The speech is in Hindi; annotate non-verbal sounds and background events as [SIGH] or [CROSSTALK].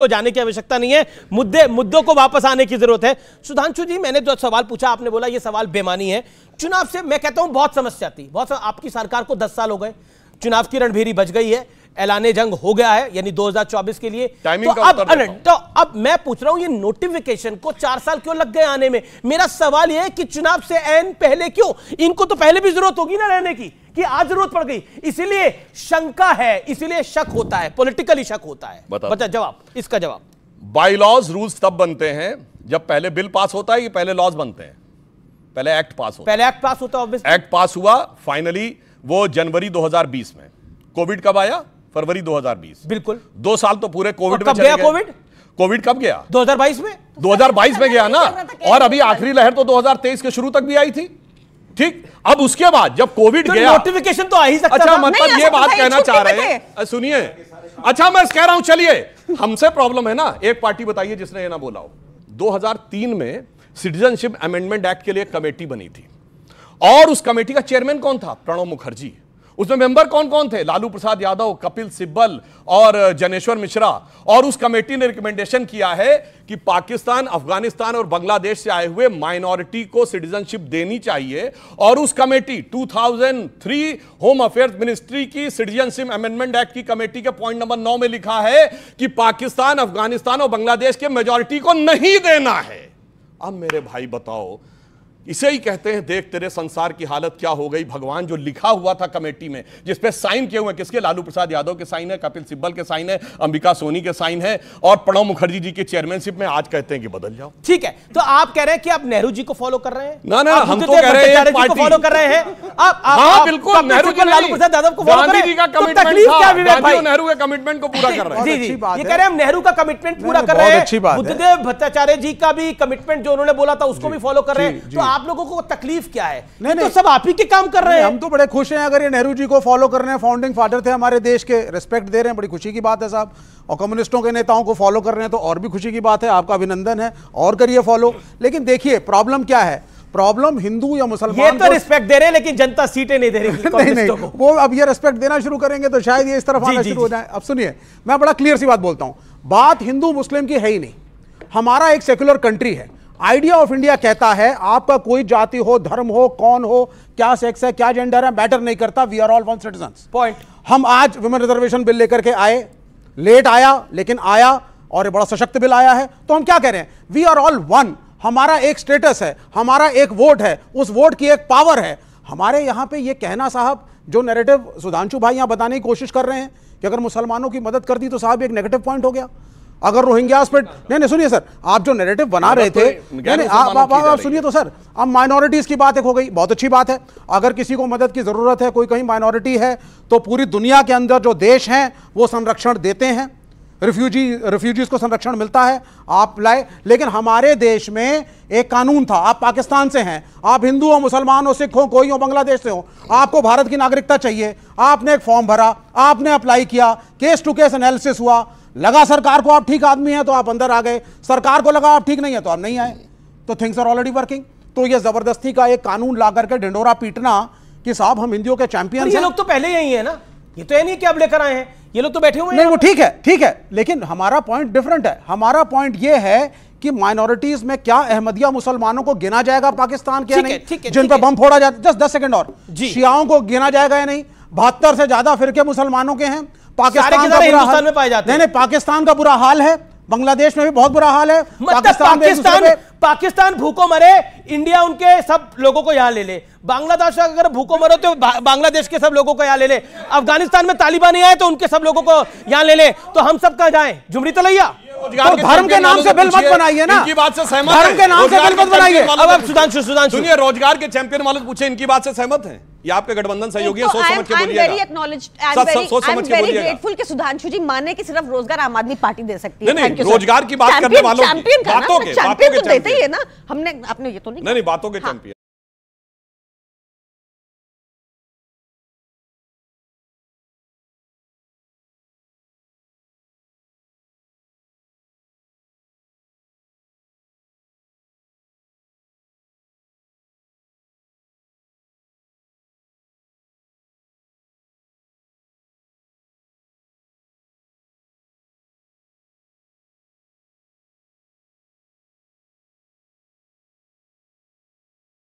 तो जाने की आवश्यकता नहीं है मुद्दे मुद्दों को वापस आने की जरूरत है सुधांशु जी मैंने जो सवाल पूछा आपने बोला ये सवाल बेमानी है चुनाव से मैं कहता हूं बहुत समस्या थी बहुत सम... आपकी सरकार को दस साल हो गए चुनाव की रणभेरी बच गई है ऐलाने जंग हो गया है यानी 2024 के लिए तो अब तो अब मैं पूछ रहा हूं ये नोटिफिकेशन को चार साल क्यों लग गए आने में मेरा सवाल यह है कि चुनाव से एन पहले क्यों इनको तो पहले भी जरूरत होगी ना रहने की कि आज जरूरत पड़ गई इसीलिए शंका है इसीलिए शक होता है पॉलिटिकली शक होता है बता, जवाब इसका जवाब बाईलॉज रूल्स तब बनते हैं जब पहले बिल पास होता है कि पहले लॉज बनते हैं पहले एक्ट पास होता पहले एक्ट पास होता है एक्ट पास हुआ फाइनली वो जनवरी 2020 में कोविड कब आया फरवरी 2020 बिल्कुल दो साल तो पूरे कोविड में गया कोविड कोविड कब गया 2022 में 2022 में गया ना [LAUGHS] और अभी आखिरी लहर तो 2023 के शुरू तक भी आई थी ठीक अब उसके बाद जब कोविड तो गया नोटिफिकेशन तो आ ही सकता अच्छा मतलब ये तो बात कहना चाह रहे हैं सुनिए अच्छा मैं कह रहा हूं चलिए हमसे प्रॉब्लम है ना एक पार्टी बताइए जिसने ये ना बोला हो 2003 में सिटीजनशिप अमेंडमेंट एक्ट के लिए कमेटी बनी थी और उस कमेटी का चेयरमैन कौन था प्रणब मुखर्जी उसमें मेंबर कौन कौन थे लालू प्रसाद यादव कपिल सिब्बल और जनेश्वर मिश्रा और उस कमेटी ने रिकमेंडेशन किया है कि पाकिस्तान अफगानिस्तान और बांग्लादेश से आए हुए माइनॉरिटी को सिटीजनशिप देनी चाहिए और उस कमेटी 2003 होम अफेयर्स मिनिस्ट्री की सिटीजनशिप अमेंडमेंट एक्ट की कमेटी के पॉइंट नंबर नौ में लिखा है कि पाकिस्तान अफगानिस्तान और बांग्लादेश के मेजोरिटी को नहीं देना है अब मेरे भाई बताओ इसे ही कहते हैं देख तेरे संसार की हालत क्या हो गई भगवान जो लिखा हुआ था कमेटी में जिसपे साइन किए हुए किसके लालू प्रसाद यादव के साइन है कपिल सिब्बल के साइन है अंबिका सोनी के साइन है और प्रणब मुखर्जी जी के चेयरमैनशिप में आज कहते हैं कि बदल जाओ ठीक है तो आप कह रहे हैं कि आप नेहरू जी को फॉलो कर रहे हैं ना ना हम तो कह रहे हैं फॉलो कर रहे हैं आप हाँ बिल्कुल नेहरू जी लालू प्रसाद यादव को नेहरू के कमिटमेंट को पूरा कर रहे हैं जी जी ये कह रहे हैं हम नेहरू का कमिटमेंट पूरा कर रहे हैं बुद्धदेव भट्टाचार्य जी का भी कमिटमेंट जो उन्होंने बोला था उसको भी फॉलो कर रहे हैं तो आप आप लोगों को तकलीफ क्या है नहीं, तो नहीं तो सब आप ही के काम कर रहे हैं हम तो बड़े खुश हैं अगर ये नेहरू जी को फॉलो कर रहे हैं फाउंडिंग फादर थे हमारे देश के रिस्पेक्ट दे रहे हैं बड़ी खुशी की बात है साहब और कम्युनिस्टों के नेताओं को फॉलो कर रहे हैं तो और भी खुशी की बात है आपका अभिनंदन है और करिए फॉलो लेकिन देखिए प्रॉब्लम क्या है प्रॉब्लम हिंदू या मुसलमान ये तो रिस्पेक्ट दे रहे हैं लेकिन जनता सीटें नहीं दे रही [LAUGHS] नहीं नहीं नहीं। वो अब ये रिस्पेक्ट देना शुरू करेंगे तो शायद ये इस तरफ आना शुरू हो जाए अब सुनिए मैं बड़ा क्लियर सी बात बोलता हूं बात हिंदू मुस्लिम की है ही नहीं हमारा एक सेक्युलर कंट्री है आइडिया ऑफ इंडिया कहता है आपका कोई जाति हो धर्म हो कौन हो क्या सेक्स है क्या जेंडर है मैटर नहीं करता we are all one citizen point हम आज वुमेन रिजर्वेशन बिल लेकर के आए लेट आया लेकिन आया और ये बड़ा सशक्त बिल आया है तो हम क्या कह रहे हैं वी आर ऑल वन हमारा एक स्टेटस है हमारा एक वोट है उस वोट की एक पावर है हमारे यहाँ पे ये कहना साहब जो नेरेटिव सुधांशु भाई यहाँ बताने की कोशिश कर रहे हैं कि अगर मुसलमानों की मदद कर दी तो साहब एक नेगेटिव पॉइंट हो गया अगर रोहिंग्या पर हाँ। नहीं नहीं सुनिए सर आप जो नेरेटिव बना हाँ, रहे तो थे नहीं नहीं आप आप, आप सुनिए तो सर अब माइनॉरिटीज की बात एक हो गई बहुत अच्छी बात है अगर किसी को मदद की जरूरत है कोई कहीं माइनॉरिटी है तो पूरी दुनिया के अंदर जो देश हैं वो संरक्षण देते हैं रिफ्यूजी रिफ्यूजीज को संरक्षण मिलता है आप लाए लेकिन हमारे देश में एक कानून था आप पाकिस्तान से हैं आप हिंदू हो मुसलमान हो सिख हो कोई हो बांग्लादेश से हो आपको भारत की नागरिकता चाहिए आपने एक फॉर्म भरा आपने अप्लाई किया केस टू केस एनालिसिस हुआ लगा सरकार को आप ठीक आदमी हैं तो आप अंदर आ गए सरकार को लगा आप ठीक नहीं है तो आप नहीं आए तो थिंग्स आर ऑलरेडी वर्किंग तो ये जबरदस्ती का एक कानून ला करके ढिंडोरा पीटना कि साहब हम हिंदियों के चैंपियन ये लोग तो पहले यही है ना ये तो नहीं कि अब लेकर आए हैं ये लोग तो बैठे हुए नहीं वो ठीक है ठीक है लेकिन हमारा पॉइंट डिफरेंट है हमारा पॉइंट ये है कि माइनॉरिटीज में क्या अहमदिया मुसलमानों को गिना जाएगा पाकिस्तान के नहीं ठीक है, जिन पर बम फोड़ा जाता जस्ट दस सेकंड और शियाओं को गिना जाएगा या नहीं बहत्तर से ज्यादा फिरके मुसलमानों के हैं पाकिस्तान का बुरा हाल में पाए जाते नहीं पाकिस्तान का बुरा हाल है बांग्लादेश में भी बहुत बुरा हाल है मतलब पाकिस्तान पाकिस्तान, पाकिस्तान भूखो मरे इंडिया उनके सब लोगों को यहाँ ले ले बांग्लादेश अगर भूखो मरो तो बांग्लादेश के सब लोगों को यहाँ ले ले अफगानिस्तान में तालिबान आए तो उनके सब लोगों को यहाँ ले ले तो हम सब कहा जाए झुमरी तलैया तो, तो धर्म के नाम से बिल मत बनाइए ना इनकी बात से सहमत धर्म के नाम से बिल मत बनाइए अब सुधांशु सुधांशु सुनिए रोजगार के चैंपियन वाले पूछे इनकी बात से सहमत है या आपके गठबंधन सहयोगी तो सोच समझ के बोलिएगा सोच समझ के बोलिएगा सुधांशु जी माने कि सिर्फ रोजगार आम आदमी पार्टी दे सकती है नहीं रोजगार की बात करने वालों की बातों के बातों के देते ही है ना हमने आपने ये तो नहीं नहीं बातों के चैंपियन हाँ।